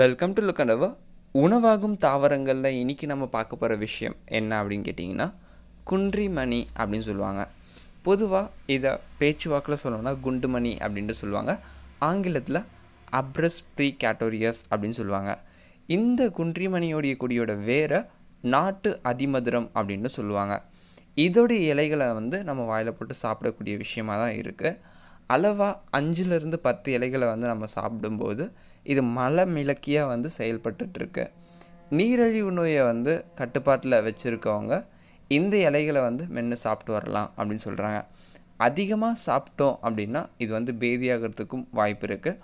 welcome to look அண்டவர் உணவாகும் தாவரங்களில் இன்றைக்கி நம்ம பார்க்க போகிற விஷயம் என்ன அப்படின்னு கேட்டிங்கன்னா குன்றிமணி அப்படின்னு சொல்லுவாங்க பொதுவாக இதை பேச்சுவாக்கில் சொல்லணும்னா குண்டுமணி அப்படின்ட்டு சொல்லுவாங்க ஆங்கிலத்தில் அப்ரஸ் ப்ரீ கேட்டோரியஸ் அப்படின்னு சொல்லுவாங்க இந்த குன்றிமணியோடைய கொடியோட வேரை நாட்டு அதிமதுரம் அப்படின்னு சொல்லுவாங்க இதோடைய இலைகளை வந்து நம்ம வாயில் போட்டு சாப்பிடக்கூடிய விஷயமாக தான் இருக்குது அளவாக அஞ்சிலிருந்து பத்து இலைகளை வந்து நம்ம சாப்பிடும்போது இது மலை மிளக்கியாக வந்து செயல்பட்டுருக்கு நீரழிவு நோயை வந்து கட்டுப்பாட்டில் வச்சுருக்கவங்க இந்த இலைகளை வந்து மென்று சாப்பிட்டு வரலாம் அப்படின்னு சொல்கிறாங்க அதிகமாக சாப்பிட்டோம் அப்படின்னா இது வந்து பேதியாகிறதுக்கும் வாய்ப்பு இருக்குது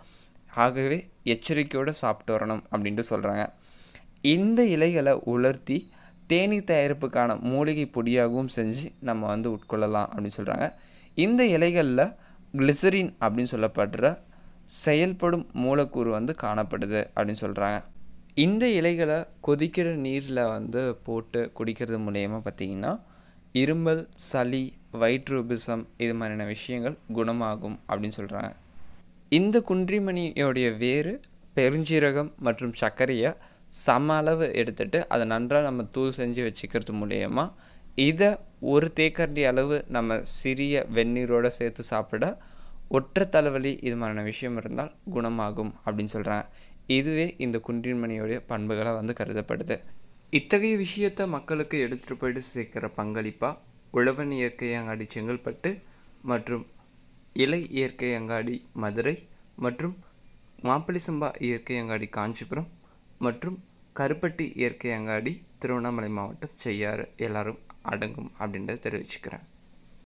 ஆகவே எச்சரிக்கையோடு சாப்பிட்டு வரணும் அப்படின்ட்டு சொல்கிறாங்க இந்த இலைகளை உலர்த்தி தேனீ தயாரிப்புக்கான மூலிகை பொடியாகவும் செஞ்சு நம்ம வந்து உட்கொள்ளலாம் அப்படின்னு சொல்கிறாங்க இந்த இலைகளில் கிளிசரின் அப்படின்னு சொல்லப்படுற செயல்படும் மூலக்கூறு வந்து காணப்படுது அப்படின்னு சொல்கிறாங்க இந்த இலைகளை கொதிக்கிற நீரில் வந்து போட்டு குடிக்கிறது மூலயமா பார்த்திங்கன்னா இருமல் சளி வயிற்றுபிசம் இது மாதிரியான விஷயங்கள் குணமாகும் அப்படின்னு சொல்கிறாங்க இந்த குன்றிமணியோடைய வேறு பெருஞ்சீரகம் மற்றும் சர்க்கரையை சம அளவு எடுத்துகிட்டு அதை நன்றாக நம்ம தூள் செஞ்சு வச்சுக்கிறது மூலயமா இதை ஒரு தேக்கரண்டி அளவு நம்ம சிறிய வெந்நீரோடு சேர்த்து சாப்பிட ஒற்றை தலைவலி இது மாதிரியான விஷயம் இருந்தால் குணமாகும் அப்படின்னு சொல்கிறாங்க இதுவே இந்த குன்றின்மணியோடைய பண்புகளாக வந்து கருதப்படுது இத்தகைய விஷயத்தை மக்களுக்கு எடுத்துகிட்டு போயிட்டு சேர்க்குற பங்களிப்பாக உழவன் இயற்கை அங்காடி செங்கல்பட்டு மற்றும் இலை இயற்கை அங்காடி மதுரை மற்றும் மாப்பிளி சம்பா இயற்கை அங்காடி காஞ்சிபுரம் மற்றும் கருப்பட்டி இயற்கை அங்காடி திருவண்ணாமலை மாவட்டம் செய்யாறு எல்லாரும் அடங்கும் அப்படின்றத தெரிவிச்சுக்கிறேன்